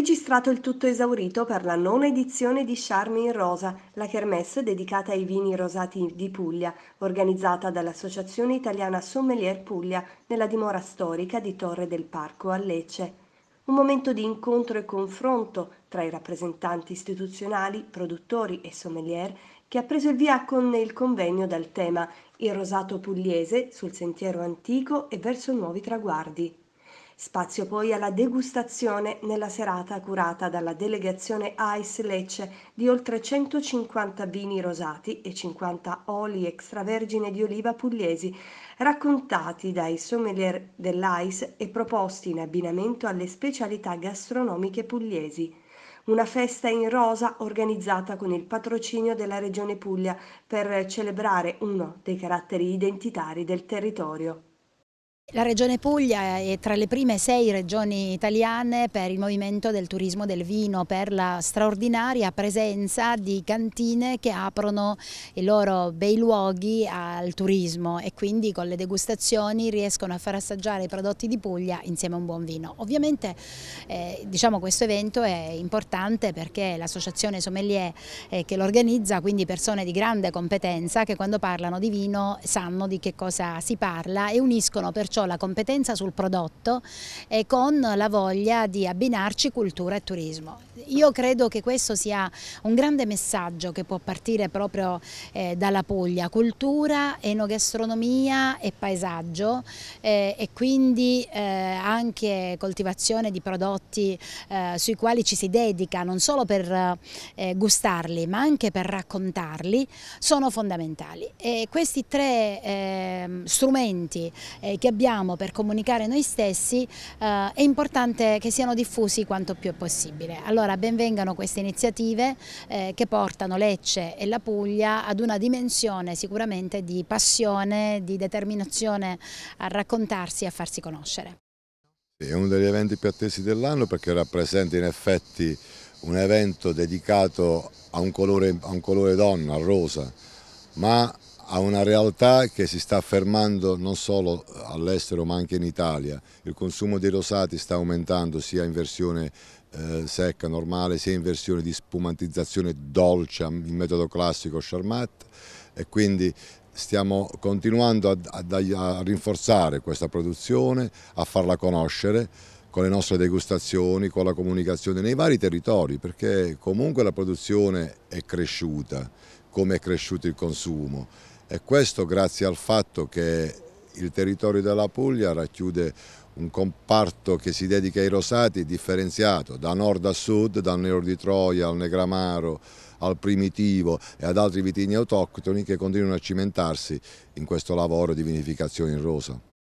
Registrato il tutto esaurito per la nona edizione di Charme in Rosa, la kermesse dedicata ai vini rosati di Puglia, organizzata dall'Associazione Italiana Sommelier Puglia nella dimora storica di Torre del Parco a Lecce. Un momento di incontro e confronto tra i rappresentanti istituzionali, produttori e sommelier che ha preso il via con il convegno dal tema Il rosato pugliese sul sentiero antico e verso nuovi traguardi. Spazio poi alla degustazione nella serata curata dalla delegazione Ice Lecce di oltre 150 vini rosati e 50 oli extravergine di oliva pugliesi, raccontati dai sommelier dell'Ice e proposti in abbinamento alle specialità gastronomiche pugliesi una festa in rosa organizzata con il patrocinio della Regione Puglia per celebrare uno dei caratteri identitari del territorio. La Regione Puglia è tra le prime sei regioni italiane per il movimento del turismo del vino, per la straordinaria presenza di cantine che aprono i loro bei luoghi al turismo e quindi con le degustazioni riescono a far assaggiare i prodotti di Puglia insieme a un buon vino. Ovviamente eh, diciamo questo evento è importante perché l'associazione sommelier eh, che lo organizza, quindi persone di grande competenza che quando parlano di vino sanno di che cosa si parla e uniscono perciò perciò la competenza sul prodotto e eh, con la voglia di abbinarci cultura e turismo. Io credo che questo sia un grande messaggio che può partire proprio eh, dalla Puglia, cultura, enogastronomia e paesaggio eh, e quindi eh, anche coltivazione di prodotti eh, sui quali ci si dedica non solo per eh, gustarli ma anche per raccontarli sono fondamentali e questi tre ehm, strumenti che abbiamo abbiamo per comunicare noi stessi eh, è importante che siano diffusi quanto più è possibile. Allora benvengano queste iniziative eh, che portano Lecce e la Puglia ad una dimensione sicuramente di passione, di determinazione a raccontarsi e a farsi conoscere. È uno degli eventi più attesi dell'anno perché rappresenta in effetti un evento dedicato a un colore, a un colore donna, al rosa, ma a una realtà che si sta affermando non solo all'estero ma anche in Italia. Il consumo dei rosati sta aumentando sia in versione eh, secca, normale, sia in versione di spumantizzazione dolce, in metodo classico Charmat e quindi stiamo continuando a, a, a rinforzare questa produzione, a farla conoscere con le nostre degustazioni, con la comunicazione nei vari territori perché comunque la produzione è cresciuta come è cresciuto il consumo e questo grazie al fatto che il territorio della Puglia racchiude un comparto che si dedica ai rosati differenziato da nord a sud, dal Nero di Troia al Negramaro, al Primitivo e ad altri vitigni autoctoni che continuano a cimentarsi in questo lavoro di vinificazione in rosa.